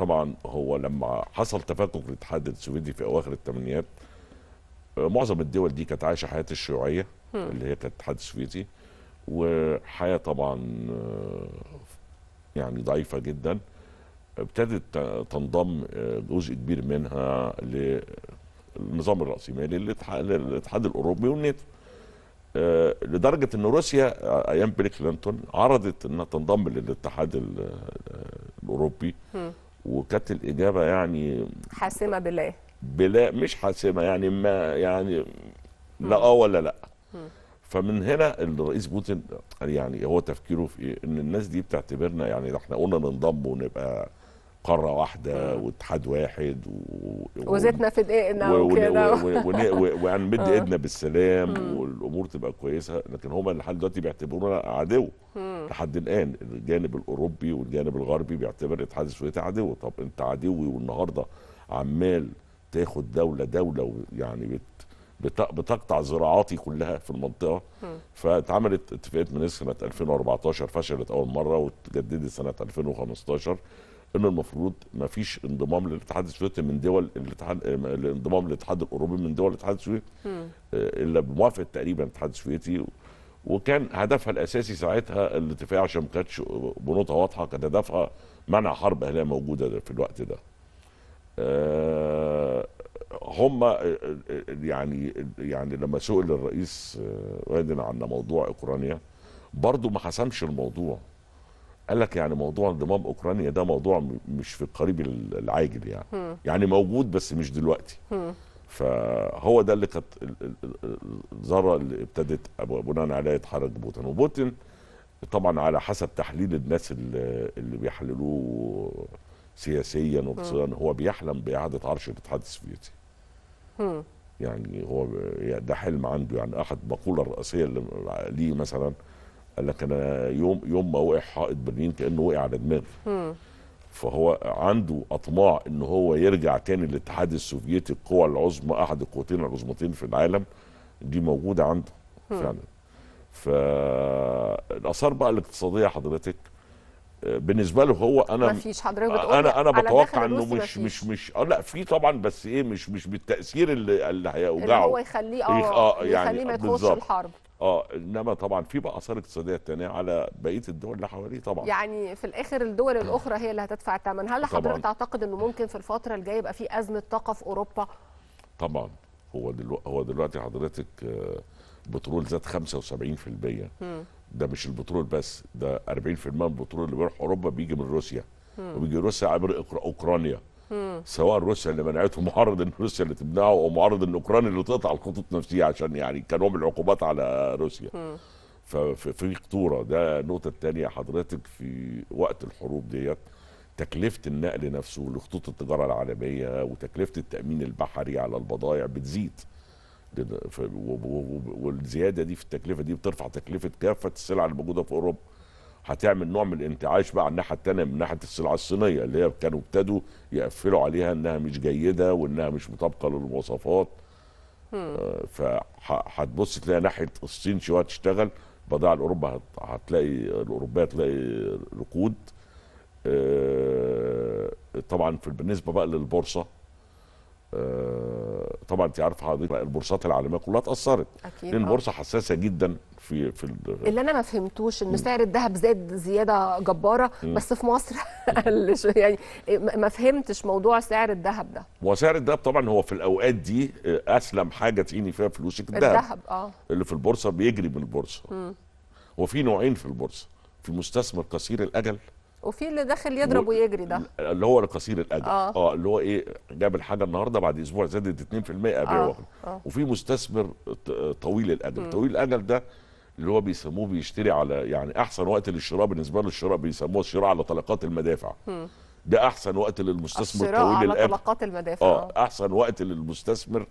طبعا هو لما حصل تفكك الاتحاد السوفيتي في اواخر الثمانينات آه، معظم الدول دي كانت عايشه حياه الشيوعيه اللي هي كانت الاتحاد السوفيتي وحياه طبعا آه، يعني ضعيفه جدا ابتدت تنضم آه، جزء كبير منها للنظام الراسمالي للاتحاد الاوروبي والناتو لدرجه ان روسيا ايام بيل كلينتون عرضت انها تنضم للاتحاد الاوروبي م. وكانت الاجابه يعني حاسمه بلا بلا مش حاسمه يعني ما يعني لا اه ولا لا فمن هنا الرئيس بوتين يعني هو تفكيره في ايه؟ ان الناس دي بتعتبرنا يعني احنا قلنا ننضم ونبقى قاره واحده واتحاد واحد و... وزيتنا في دقيقنا وكده وهنمد آه. ايدنا بالسلام والامور تبقى كويسه لكن هم لحد دلوقتي بيعتبرونا عدو لحد الان الجانب الاوروبي والجانب الغربي بيعتبر الاتحاد السوفيتي عدو طب انت عدوي والنهارده عمال تاخد دوله دوله يعني بتقطع زراعاتي كلها في المنطقه فاتعملت اتفاقيه مينسك سنه 2014 فشلت اول مره واتجددت سنه 2015 ان المفروض ما فيش انضمام للاتحاد السوفيتي من دول الاتحاد الانضمام للاتحاد الاوروبي من دول الاتحاد السوفيتي آه، الا بموافقه تقريبا الاتحاد السوفيتي وكان هدفها الاساسي ساعتها الاتفاق عشان ما كانتش بنوتها واضحه كان هدفها منع حرب اهليه موجوده في الوقت ده. آه، هم آه، آه، يعني يعني لما سئل الرئيس رايدن عن موضوع اوكرانيا برضه ما حسمش الموضوع. قال لك يعني موضوع انضمام اوكرانيا ده موضوع مش في القريب العاجل يعني. يعني موجود بس مش دلوقتي. فهو ده اللي كانت الذره اللي ابتدت بناء عليها يتحرك بوتين وبوتين طبعا على حسب تحليل الناس اللي, بيحللوه سياسيا واقتصاديا هو بيحلم باعاده عرش الاتحاد السوفيتي. يعني هو يعني ده حلم عنده يعني احد المقوله الرئاسيه اللي ليه مثلا قال لك انا يوم يوم ما وقع حائط برلين كانه وقع على دماغي. فهو عنده اطماع ان هو يرجع تاني للاتحاد السوفيتي القوى العظمى احد القوتين العظمتين في العالم دي موجوده عنده فعلا فالاثار بقى الاقتصاديه حضرتك آه، بالنسبه له هو انا ما فيش حضرتك آه، بتقول انا انا بتوقع انه مش مش مش اه لا في طبعا بس ايه مش مش بالتاثير اللي اللي هيوجعه اللي هو يخليه آه،, اه يعني يخليه ما يخش الحرب اه انما طبعا في بقى اثار اقتصاديه ثانيه على بقيه الدول اللي حواليه طبعا يعني في الاخر الدول الاخرى هي اللي هتدفع الثمن هل حضرتك تعتقد انه ممكن في الفتره الجايه يبقى في ازمه طاقه في اوروبا طبعا هو دلوقتي هو دلوقتي حضرتك آه، بترول زاد 75% ده مش البترول بس ده 40% من البترول اللي بيروح اوروبا بيجي من روسيا وبيجي روسيا عبر اوكرانيا سواء روسيا اللي منعته معرض ان روسيا اللي تمنعه او معرض ان اوكرانيا اللي تقطع الخطوط نفسها عشان يعني كنوع من العقوبات على روسيا ففي خطوره ده النقطه الثانيه حضرتك في وقت الحروب ديت تكلفه النقل نفسه لخطوط التجاره العالميه وتكلفه التامين البحري على البضائع بتزيد والزياده دي في التكلفه دي بترفع تكلفه كافه السلع الموجوده في اوروبا هتعمل نوع من الانتعاش بقى على الناحيه الثانيه من ناحيه السلعه الصينيه اللي هي كانوا ابتدوا يقفلوا عليها انها مش جيده وانها مش مطابقه للمواصفات آه، فهتبص تلاقي ناحيه الصين شويه تشتغل بضاعه الاوروبا هتلاقي الاوروبيه تلاقي ركود آه، طبعا في بالنسبه بقى للبورصه آه، طبعا انت عارفه حضرتك البورصات العالميه كلها اتاثرت اكيد لان آه. البورصه حساسه جدا في في اللي انا ما فهمتوش ان سعر الذهب زاد زياده جباره م. بس في مصر قل يعني ما فهمتش موضوع سعر الذهب ده وسعر الذهب طبعا هو في الاوقات دي آه، اسلم حاجه تعيني فيها فلوسك الذهب الذهب اه اللي في البورصه بيجري من البورصه وفي نوعين في البورصه في مستثمر قصير الاجل وفي اللي داخل يضرب و... ويجري ده اللي هو القصير الاجل اه, آه اللي هو ايه جاب الحاجه النهارده بعد اسبوع زادت 2% ابيع آه. آه. وفي مستثمر طويل الاجل طويل الاجل ده اللي هو بيسموه بيشتري على يعني احسن وقت للشراء بالنسبه للشراء بيسموه الشراء على طلقات المدافع م. ده احسن وقت للمستثمر الطويل الاجل على طلقات المدافع آه. اه احسن وقت للمستثمر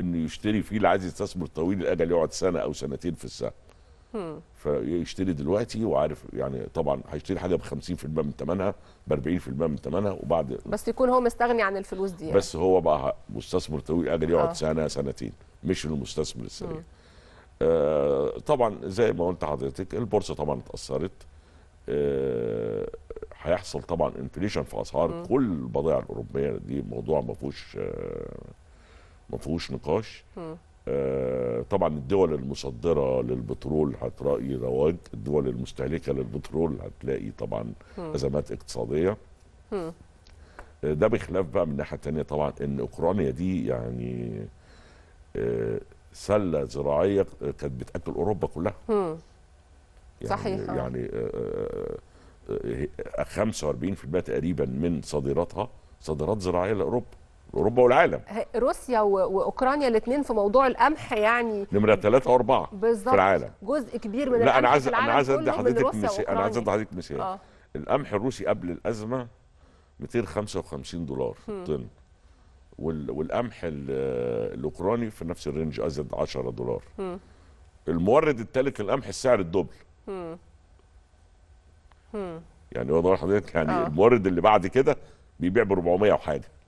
انه يشتري فيه اللي عايز يستثمر طويل الاجل يقعد سنه او سنتين في السهم فيشتري دلوقتي وعارف يعني طبعا هيشتري حاجه ب 50% من ثمنها ب 40% من ثمنها وبعد بس يكون هو مستغني عن الفلوس دي يعني. بس هو بقى مستثمر طويل اجل يقعد آه. سنه سنتين مش المستثمر السريع آه طبعا زي ما قلت حضرتك البورصه طبعا اتاثرت آه هيحصل طبعا انفليشن في اسعار م. كل البضائع الاوروبيه دي موضوع ما فيهوش آه ما فيهوش نقاش آه طبعا الدول المصدرة للبترول هتلاقي رواج الدول المستهلكة للبترول هتلاقي طبعا م. أزمات اقتصادية م. آه، ده بخلاف بقى من ناحية تانية طبعا إن أوكرانيا دي يعني آه، سلة زراعية كانت بتأكل أوروبا كلها م. يعني صحيح آه. يعني 45% تقريبا من صادراتها صادرات زراعية لأوروبا اوروبا والعالم روسيا واوكرانيا الاثنين في موضوع القمح يعني نمره ثلاثه واربعه في العالم جزء كبير من لا انا عايز انا عايز ادي حضرتك مثال انا عايز ادي حضرتك مثال آه. القمح الروسي قبل الازمه 255 دولار طن والقمح الاوكراني في نفس الرينج ازيد 10 دولار م. المورد الثالث للقمح السعر الدبل م. م. يعني واضح حضرتك يعني آه. المورد اللي بعد كده بيبيع ب 400 وحاجه